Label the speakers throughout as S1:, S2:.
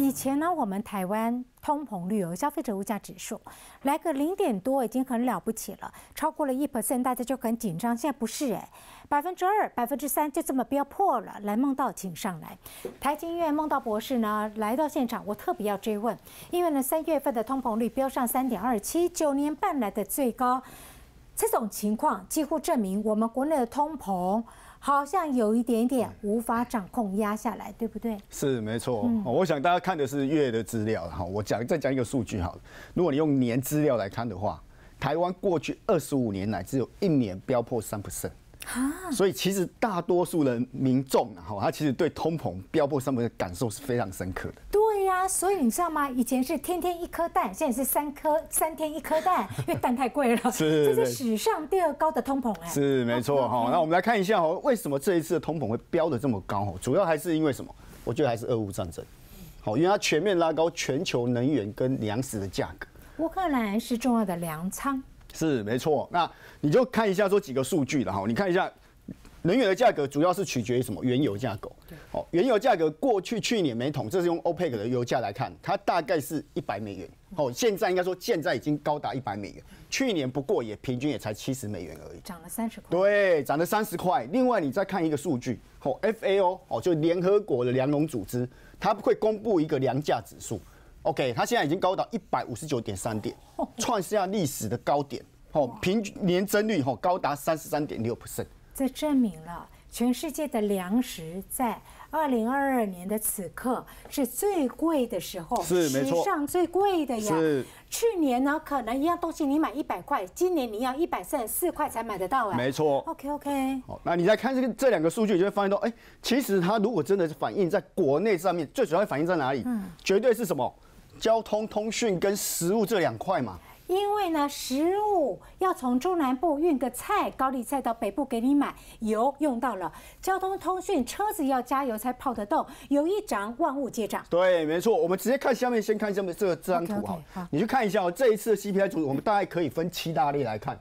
S1: 以前呢，我们台湾通膨率，有消费者物价指数，来个零点多已经很了不起了，超过了一 percent，大家就很紧张。现在不是哎，百分之二、百分之三就这么飙破了，来梦到请上来。台经院梦到博士呢，来到现场，我特别要追问，因为呢，三月份的通膨率飙上三点二七，九年半来的最高。这种情况几乎证明我们国内的通膨好像有一点点无法掌控、压下来，对不对？
S2: 是没错。嗯，我想大家看的是月的资料，哈，我讲再讲一个数据好了。如果你用年资料来看的话，台湾过去二十五年来只有一年飙破三 percent，啊，所以其实大多数人民众，哈，他其实对通膨飙破三不 e 的感受是非常深刻的。
S1: 对。所以你知道吗？以前是天天一颗蛋，现在是三颗三天一颗蛋，因为蛋太贵了。是这是史上第二高的通膨，哎，
S2: 是没错哈。那我们来看一下哦，为什么这一次的通膨会飙的这么高？哦，主要还是因为什么？我觉得还是俄乌战争。好，因为它全面拉高全球能源跟粮食的价格。
S1: 乌克兰是重要的粮仓，
S2: 是没错。那你就看一下，说几个数据了哈，你看一下。能源的价格主要是取决于什么？原油价格。哦，原油价格过去去年每桶，这是用 OPEC 的油价来看，它大概是一百美元。哦，现在应该说现在已经高达一百美元。去年不过也平均也才七十美元而已。涨了三十块。对，涨了三十块。另外，你再看一个数据，哦，FAO，哦，就联合国的粮农组织，它会公布一个粮价指数。OK，它现在已经高达一百五十九点三点，创下历史的高点。哦，平均年增率哦高达三十三点六 percent。
S1: 这证明了全世界的粮食在二零二二年的此刻是最贵的时候，是没错，上最贵的呀。是去年呢，可能一样东西你买一百块，今年你要一百三十四块才买得到哎，没错。OK OK。
S2: 好，那你再看这个这两个数据，就会发现到，哎，其实它如果真的是反映在国内上面，最主要反映在哪里？嗯，绝对是什么交通、通讯跟食物这两块嘛。
S1: 因为呢，食物要从中南部运个菜，高丽菜到北部给你买，油用到了，交通通讯车子要加油才跑得动，有一涨万物皆涨。
S2: 对，没错。我们直接看下面，先看下面这这张图哈，你去看一下，哦，这一次的 CPI 组，我们大概可以分七大类来看，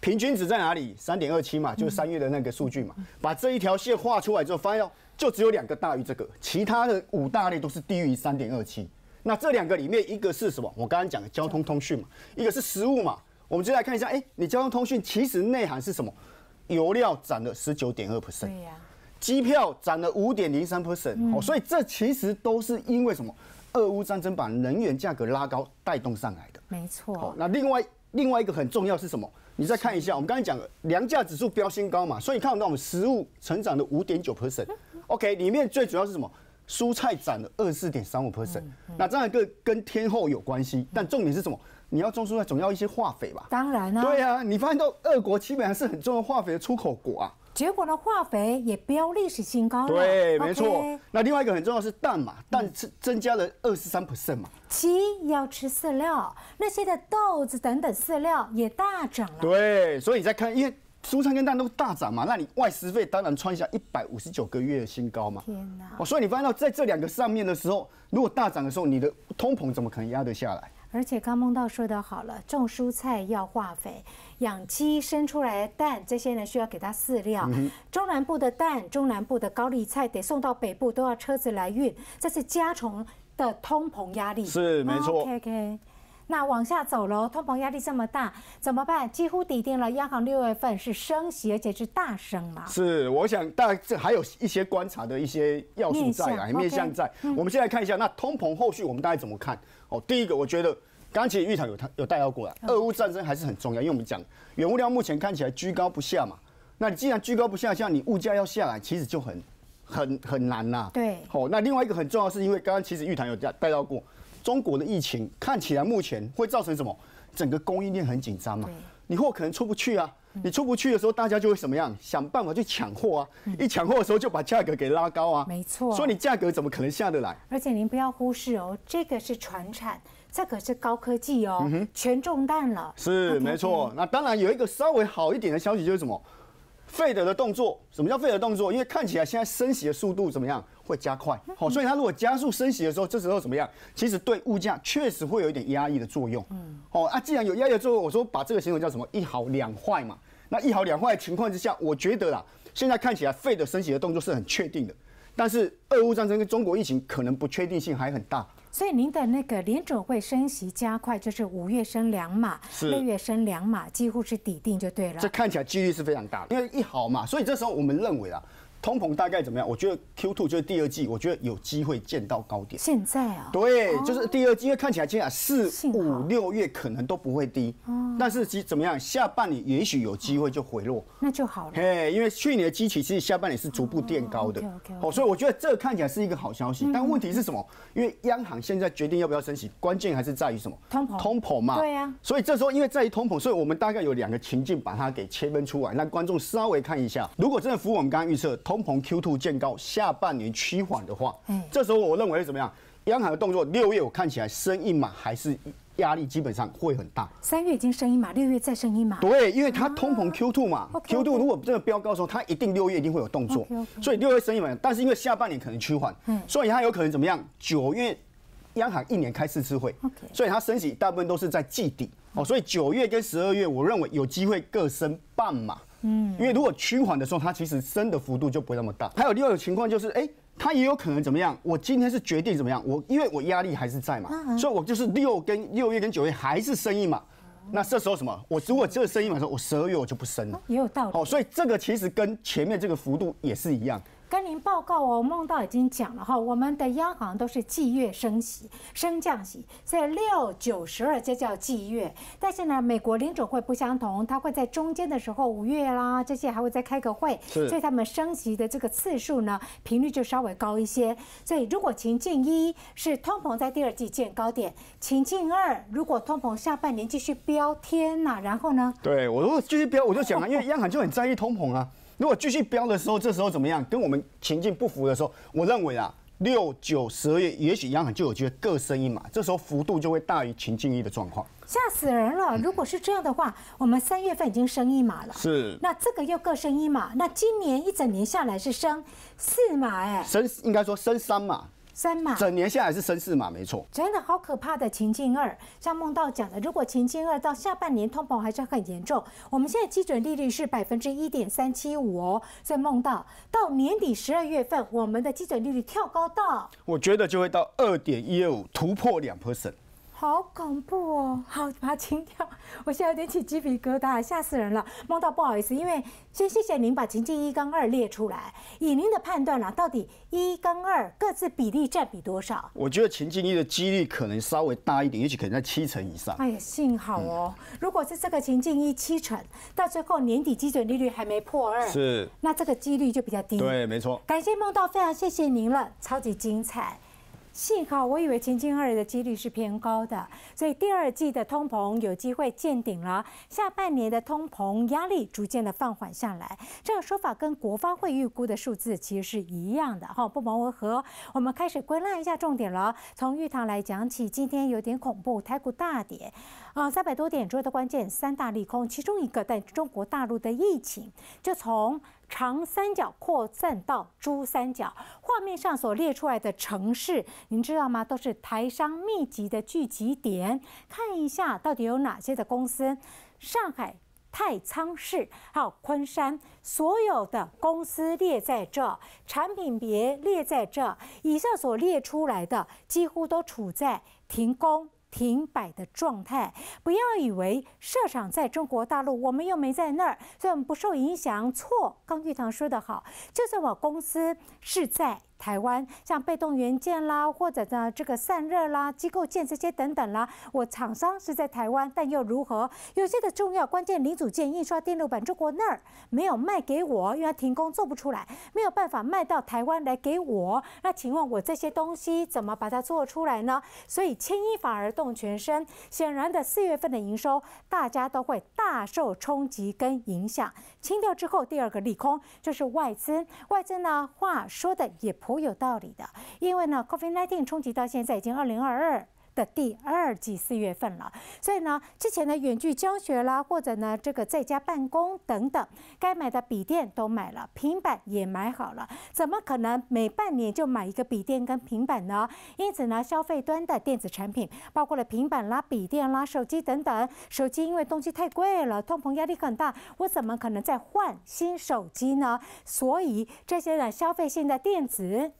S2: 平均值在哪里？三点二七嘛，就是三月的那个数据嘛。把这一条线画出来之后，发现哦，就只有两个大于这个，其他的五大类都是低于三点二七。那这两个里面，一个是什么？我刚刚讲的交通通讯嘛，一个是食物嘛。我们就来看一下，哎，你交通通讯其实内涵是什么？油料涨了十九点二 percent，对呀，机票涨了五点零三 percent，哦，所以这其实都是因为什么？俄乌战争把能源价格拉高，带动上来的。没错。那另外另外一个很重要是什么？你再看一下，我们刚才讲粮价指数飙新高嘛，所以看到我们食物成长的五点九 percent，OK，里面最主要是什么？蔬菜涨了二十四点三五 percent，那这样一个跟天后有关系，但重点是什么？你要种蔬菜，总要一些化肥吧？
S1: 当然啊。对啊，
S2: 你发现到俄国基本上是很重要化肥的出口国啊，
S1: 结果呢，化肥也飙历史新高了。对，没错。
S2: 那另外一个很重要是蛋嘛，蛋吃增加了二十三 percent 嘛。
S1: 鸡要吃饲料，那些的豆子等等饲料也大涨了。
S2: 对，所以你再看，因为。蔬菜跟蛋都大涨嘛，那你外食费当然创下一百五十九个月的新高嘛。天哪！哦，所以你发现到在这两个上面的时候，如果大涨的时候，你的通膨怎么可能压得下来？
S1: 而且刚梦到说的好了，种蔬菜要化肥，养鸡生出来蛋，这些呢需要给它饲料。中南部的蛋、中南部的高丽菜得送到北部，都要车子来运，这是加重的通膨压力。是没错。OK OK。那往下走喽，通膨压力这么大怎么办？几乎抵定了。央行六月份是升息，而且是大升了。
S2: 是，我想，但这还有一些观察的一些要素在啊，面向在。我们先来看一下，那通膨后续我们大概怎么看？哦，第一个，我觉得，刚刚其实玉堂有他有带到过来，俄乌战争还是很重要，因为我们讲原物料目前看起来居高不下嘛。那你既然居高不下，像你物价要下来，其实就很很很难呐。对。哦，那另外一个很重要，是因为刚刚其实玉堂有带带到过。中国的疫情看起来目前会造成什么？整个供应链很紧张嘛，你货可能出不去啊。你出不去的时候，大家就会怎么样？想办法去抢货啊！一抢货的时候，就把价格给拉高啊。没错，说你价格怎么可能下得来？
S1: 而且您不要忽视哦，这个是传产，这可是高科技哦，全中弹了。
S2: 是没错。那当然有一个稍微好一点的消息就是什么？费德的动作，什么叫费德动作？因为看起来现在升息的速度怎么样会加快，好，所以它如果加速升息的时候，这时候怎么样？其实对物价确实会有一点压抑的作用，嗯，哦，啊，既然有压抑的作用，我说把这个形容叫什么一好两坏嘛。那一好两坏情况之下，我觉得啦，现在看起来费德升息的动作是很确定的，但是俄乌战争跟中国疫情可能不确定性还很大。
S1: 所以您的那个联储会升息加快，就是五月升两码，六月升两码，几乎是底定就对了。这
S2: 看起来几率是非常大，因为一毫嘛，所以这时候我们认为啊。通膨大概怎么样？我觉得 Q2 就是第二季，我觉得有机会见到高点。现在啊？对，就是第二季，因为看起来今年四五六月可能都不会低，但是其怎么样？下半年也许有机会就回落。那就好了。嘿，因为去年的基期其实下半年是逐步垫高的，OK。哦，所以我觉得这看起来是一个好消息。但问题是什么？因为央行现在决定要不要升息，关键还是在于什么？通膨。通膨嘛。对呀。所以这时候因为在于通膨，所以我们大概有两个情境把它给切分出来，让观众稍微看一下。如果真的符合我们刚刚预测。通膨 Q2 见高，下半年趋缓的话，嗯，这时候我认为怎么样？央行的动作，六月我看起来升一码还是压力，基本上会很大。三月已经升一码，六月再升一码。对，因为它通膨 Q2 嘛，Q2 如果这个飙高的时候，它一定六月一定会有动作。所以六月升一码，但是因为下半年可能趋缓，嗯，所以它有可能怎么样？九月央行一年开四次会，所以它升息大部分都是在季底哦。所以九月跟十二月，我认为有机会各升半码。嗯，因为如果趋缓的时候，它其实升的幅度就不会那么大。还有另外一个情况就是，哎，它也有可能怎么样？我今天是决定怎么样？我因为我压力还是在嘛，所以我就是六跟六月跟九月还是升一嘛。那这时候什么？我如果这个生意嘛时候，我十二月我就不升了。也有道理。好，所以这个其实跟前面这个幅度也是一样。
S1: 跟您报告，我梦到已经讲了哈，我们的央行都是季月升息、升降息，所以六、九、十二这叫季月，但是呢，美国联准会不相同，它会在中间的时候五月啦这些还会再开个会，所以他们升息的这个次数呢，频率就稍微高一些。所以如果情境一是通膨在第二季见高点，情境二如果通膨下半年继续飙天呐，然后呢？
S2: 对我如果继续飙，我就讲啊，因为央行就很在意通膨啊。如果继续飙的时候，这时候怎么样？跟我们情境不符的时候，我认为啊，六九十月也许央行就有机会各升一码，这时候幅度就会大于情境一的状况。
S1: 吓死人了！如果是这样的话，我们三月份已经升一码了，是。那这个又各升一码，那今年一整年下来是升四码哎。升应
S2: 该说升三码。三码整年下在是升四码，没错，
S1: 真的好可怕的情境二，像梦到讲的，如果情境二到下半年通膨还是很严重，我们现在基准利率是百分之一点三七五哦，在梦到到年底十二月份，我们的基准利率跳高到，
S2: 我觉得就会到二点一二五，突破两 percent。
S1: 好恐怖哦！好，把它清掉。我现在有点起鸡皮疙瘩，吓死人了。梦到不好意思，因为先谢谢您把情境一跟二列出来。以您的判断啊，到底一跟二各自比例占比多少？
S2: 我觉得情境一的几率可能稍微大一点，也许可能在七成以上。
S1: 哎呀，幸好哦。如果是这个情境一七成，到最后年底基准利率还没破二，是那这个几率就比较低。对，没错。感谢梦到，非常谢谢您了，超级精彩。幸好我以为前进二的几率是偏高的，所以第二季的通膨有机会见顶了，下半年的通膨压力逐渐的放缓下来。这个说法跟国发会预估的数字其实是一样的哈，不谋而合。我们开始归纳一下重点了，从玉堂来讲起，今天有点恐怖，台股大跌。啊，三百多点之后的关键三大利空，其中一个在中国大陆的疫情，就从长三角扩散到珠三角。画面上所列出来的城市，您知道吗？都是台商密集的聚集点。看一下到底有哪些的公司，上海、太仓市还有昆山，所有的公司列在这，产品别列在这。以上所列出来的几乎都处在停工。停摆的状态，不要以为设厂在中国大陆，我们又没在那儿，所以我们不受影响。错，刚玉堂说的好，就是我公司是在。台湾像被动元件啦，或者呢这个散热啦、机构件这些等等啦，我厂商是在台湾，但又如何？有些的重要关键零组件、印刷电路板，中国那儿没有卖给我，因为它停工做不出来，没有办法卖到台湾来给我。那请问我这些东西怎么把它做出来呢？所以牵一发而动全身，显然的四月份的营收大家都会大受冲击跟影响。清掉之后，第二个利空就是外资，外资呢话说的也。颇有道理的，因为呢，COVID-19 冲击到现在已经二零二二。的第二季四月份了，所以呢，之前的远距教学啦，或者呢，这个在家办公等等，该买的笔电都买了，平板也买好了，怎么可能每半年就买一个笔电跟平板呢？因此呢，消费端的电子产品，包括了平板啦、笔电啦、手机等等，手机因为东西太贵了，通膨压力很大，我怎么可能再换新手机呢？所以这些呢，消费性的电子。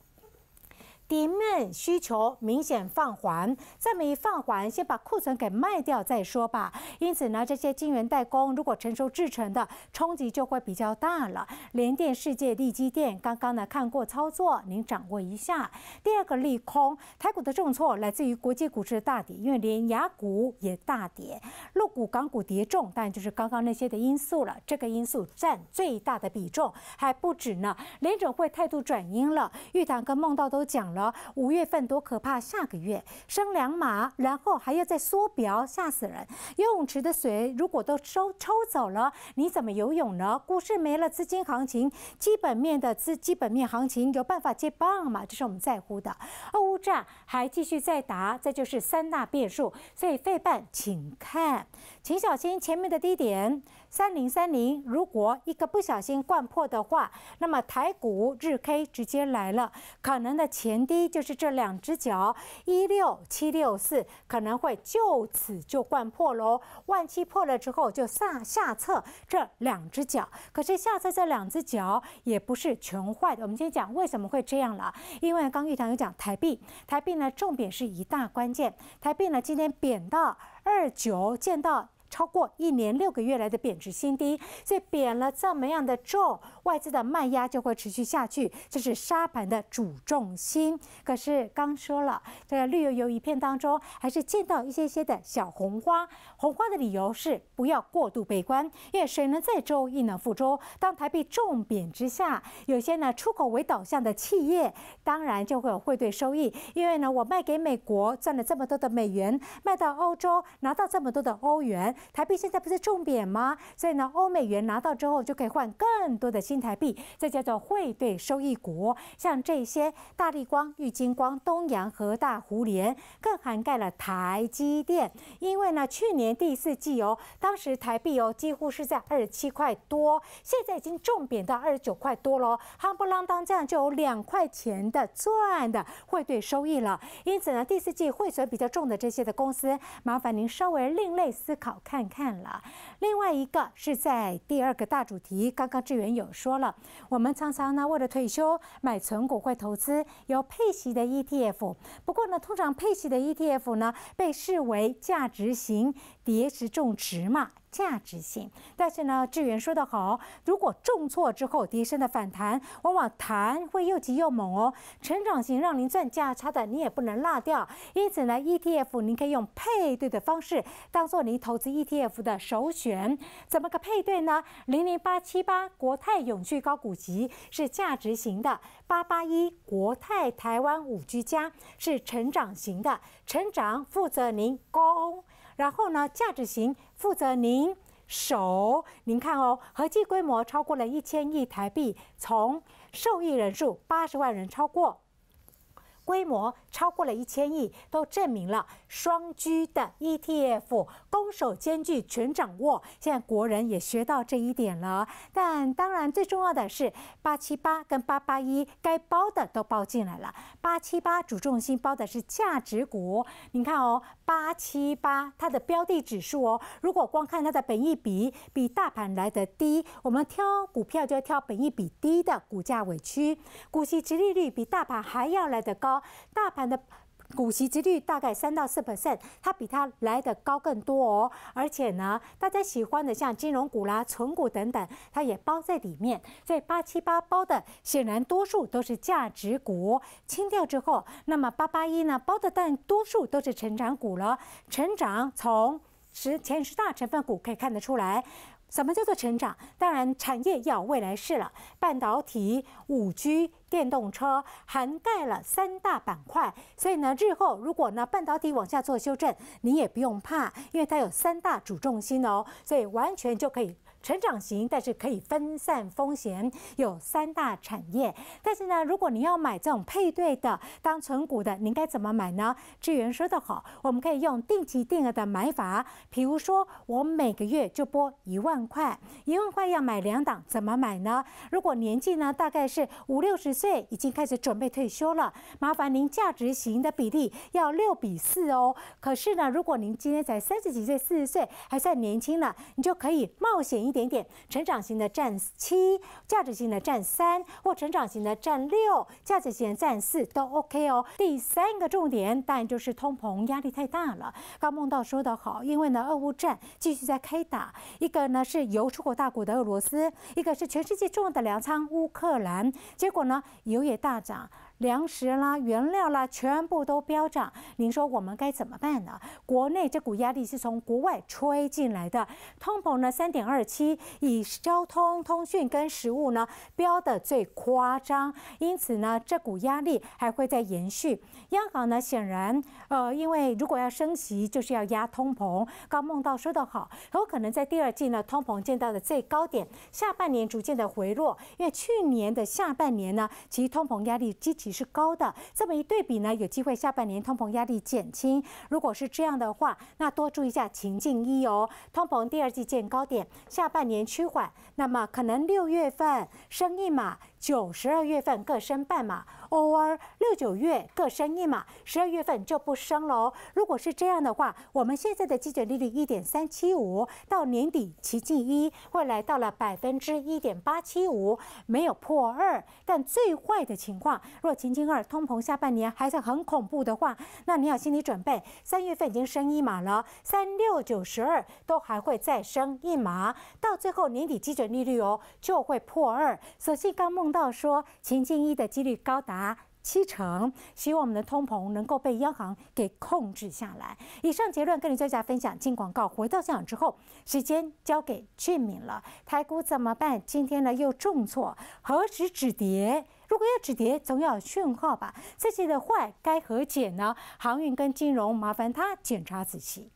S1: 底面需求明显放缓，这么一放缓，先把库存给卖掉再说吧。因此呢，这些晶圆代工如果成熟制成的冲击就会比较大了。联电、世界、利基电刚刚呢看过操作，您掌握一下。第二个利空，台股的重挫来自于国际股市的大跌，因为连雅股也大跌，陆股、港股跌重，但就是刚刚那些的因素了，这个因素占最大的比重，还不止呢。联准会态度转阴了，玉堂跟梦道都讲了。五月份多可怕，下个月升两码，然后还要再缩表，吓死人！游泳池的水如果都收抽走了，你怎么游泳呢？股市没了资金行情，基本面的资基本面行情有办法接棒吗？这是我们在乎的。欧债还继续在打，这就是三大变数。所以费半，请看，请小心前面的低点。三零三零，如果一个不小心灌破的话，那么台股日 K 直接来了，可能的前低就是这两只脚一六七六四，可能会就此就灌破喽。万七破了之后，就下下侧这两只脚，可是下侧这两只脚也不是全坏的。我们今天讲为什么会这样了，因为刚玉堂有讲台币，台币呢重点是一大关键，台币呢今天贬到二九，见到。超过一年六个月来的贬值新低，这贬了这么样的咒？外资的卖压就会持续下去，这是沙盘的主重心。可是刚说了，在绿油油一片当中，还是见到一些些的小红花。红花的理由是不要过度悲观，因为水能载舟，亦能覆舟。当台币重贬之下，有些呢出口为导向的企业，当然就会有汇兑收益，因为呢我卖给美国赚了这么多的美元，卖到欧洲拿到这么多的欧元，台币现在不是重贬吗？所以呢，欧美元拿到之后就可以换更多的新。台币，这叫做汇兑收益股，像这些大力光、郁金光、东洋和大湖联，更涵盖了台积电。因为呢，去年第四季哦，当时台币哦几乎是在二十七块多，现在已经重贬到二十九块多喽夯不啷当这样就有两块钱的赚的汇兑收益了。因此呢，第四季汇损比较重的这些的公司，麻烦您稍微另类思考看看了。另外一个是在第二个大主题，刚刚志远有说。说了，我们常常呢为了退休买存股或投资有配息的 ETF。不过呢，通常配息的 ETF 呢被视为价值型、跌时重植嘛。价值型，但是呢，志远说得好，如果重挫之后，低升的反弹，往往弹会又急又猛哦。成长型让您赚价差的，你也不能落掉。因此呢，ETF 您可以用配对的方式，当做您投资 ETF 的首选。怎么个配对呢？零零八七八国泰永续高股息是价值型的，八八一国泰台湾五居家是成长型的，成长负责您高，然后呢，价值型。负责您手，您看哦，合计规模超过了一千亿台币，从受益人数八十万人超过。规模超过了一千亿，都证明了双居的 ETF 攻守兼具全掌握。现在国人也学到这一点了。但当然最重要的是八七八跟八八一该包的都包进来了。八七八主重心包的是价值股，你看哦，八七八它的标的指数哦，如果光看它的本益比，比大盘来的低，我们挑股票就要挑本益比低的股价委屈，股息直利率比大盘还要来的高。大盘的股息率大概三到四 percent，它比它来的高更多哦。而且呢，大家喜欢的像金融股啦、存股等等，它也包在里面，所以八七八包的，显然多数都是价值股；清掉之后，那么八八一呢包的，但多数都是成长股了。成长从十前十大成分股可以看得出来。什么叫做成长？当然，产业要未来式了。半导体、五 G、电动车，涵盖了三大板块。所以呢，日后如果呢半导体往下做修正，你也不用怕，因为它有三大主重心哦，所以完全就可以。成长型，但是可以分散风险，有三大产业。但是呢，如果您要买这种配对的当存股的，您该怎么买呢？志源说得好，我们可以用定期定额的买法。比如说，我每个月就拨一万块，一万块要买两档，怎么买呢？如果年纪呢大概是五六十岁，已经开始准备退休了，麻烦您价值型的比例要六比四哦。可是呢，如果您今天才三十几岁、四十岁，还算年轻了，你就可以冒险。一点点成长型的占七，价值型的占三，或成长型的占六，价值型占四都 OK 哦。第三个重点，但就是通膨压力太大了。刚梦到说的好，因为呢俄乌战继续在开打，一个呢是油出口大国的俄罗斯，一个是全世界重要的粮仓乌克兰，结果呢油也大涨。粮食啦、原料啦，全部都飙涨。您说我们该怎么办呢？国内这股压力是从国外吹进来的，通膨呢三点二七，以交通、通讯跟食物呢飙的最夸张，因此呢，这股压力还会再延续。央行呢，显然，呃，因为如果要升息，就是要压通膨。刚梦到说得好，有可能在第二季呢，通膨见到的最高点，下半年逐渐的回落，因为去年的下半年呢，其实通膨压力积。是高的，这么一对比呢，有机会下半年通膨压力减轻。如果是这样的话，那多注意一下情境一哦，通膨第二季见高点，下半年趋缓，那么可能六月份升一码，九、十二月份各升半码。over 六九月各升一码，十二月份就不升了。如果是这样的话，我们现在的基准利率一点三七五，到年底奇进一，会来到了百分之一点八七五，没有破二。但最坏的情况，若前进二，通膨下半年还是很恐怖的话，那你要心理准备，三月份已经升一码了，三六九十二都还会再升一码，到最后年底基准利率哦就会破二。所幸刚梦到说前进一的几率高达。达七成，希望我们的通膨能够被央行给控制下来。以上结论跟你专家分享，进广告。回到现场之后，时间交给俊敏了。台股怎么办？今天呢又重挫，何时止跌？如果要止跌，总要有讯号吧？这己的坏该何解呢？航运跟金融，麻烦他检查仔细。